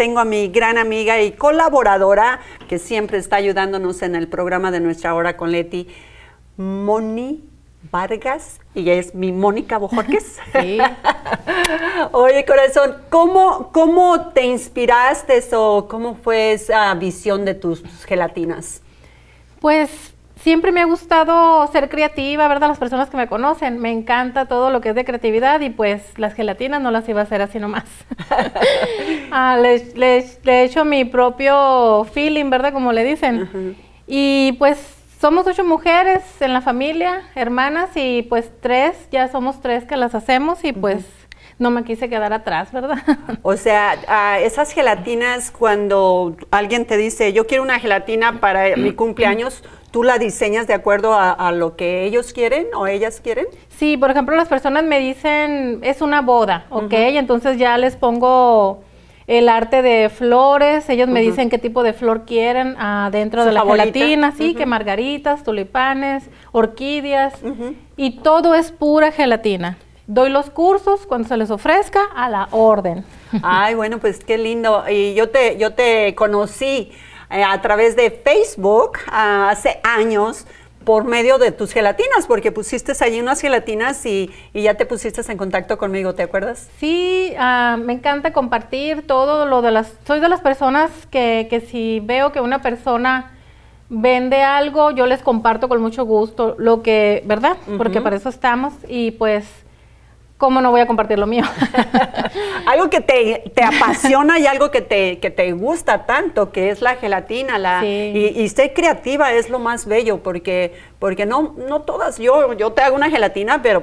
tengo a mi gran amiga y colaboradora que siempre está ayudándonos en el programa de Nuestra Hora con Leti, Moni Vargas, y es mi Mónica Bojorquez. Sí. Oye, corazón, ¿cómo, ¿cómo te inspiraste o cómo fue esa visión de tus gelatinas? Pues siempre me ha gustado ser creativa, ¿verdad? Las personas que me conocen, me encanta todo lo que es de creatividad y pues las gelatinas no las iba a hacer así nomás. Ah, le, mi propio feeling, ¿verdad? Como le dicen. Y pues somos ocho mujeres en la familia, hermanas, y pues tres, ya somos tres que las hacemos y pues... no me quise quedar atrás, ¿verdad? O sea, esas gelatinas, cuando alguien te dice, yo quiero una gelatina para mi cumpleaños, ¿Tú la diseñas de acuerdo a, lo que ellos quieren o ellas quieren? Sí, por ejemplo, las personas me dicen, es una boda, ¿ok? Entonces ya les pongo el arte de flores, ellos me dicen qué tipo de flor quieren adentro ah, dentro de la gelatina, sí, que margaritas, tulipanes, orquídeas, y todo es pura gelatina. Doy los cursos cuando se les ofrezca a la orden. Ay, bueno, pues qué lindo. Y yo te, yo te conocí eh, a través de Facebook ah, hace años por medio de tus gelatinas, porque pusiste allí unas gelatinas y, ya te pusiste en contacto conmigo, ¿te acuerdas? Sí, ah, me encanta compartir todo lo de las... Soy de las personas que, que si veo que una persona vende algo, yo les comparto con mucho gusto lo que, ¿verdad? Porque para eso estamos y pues, ¿cómo no voy a compartir lo mío? algo que te, apasiona y algo que te, que te gusta tanto, que es la gelatina. La, y, y, ser creativa es lo más bello, porque, porque no, no todas, yo, yo te hago una gelatina, pero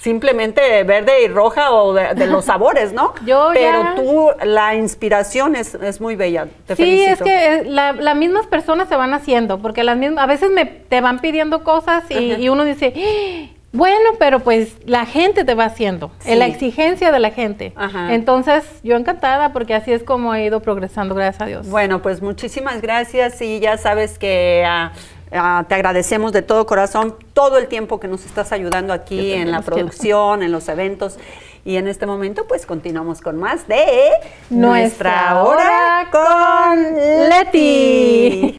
simplemente verde y roja o de, los sabores, ¿no? Yo pero tú, la inspiración es, es muy bella. Te sí, es que eh, las mismas personas se van haciendo, porque las mismas, a veces me, te van pidiendo cosas y, uno dice... ¡Ah! Bueno, pero pues la gente te va haciendo, en la exigencia de la gente. Entonces, yo encantada porque así es como he ido progresando, gracias a Dios. Bueno, pues muchísimas gracias y ya sabes que... Ah, ah, te agradecemos de todo corazón todo el tiempo que nos estás ayudando aquí en la producción, en los eventos. Y en este momento, pues continuamos con más de Nuestra, Nuestra Hora con Leti.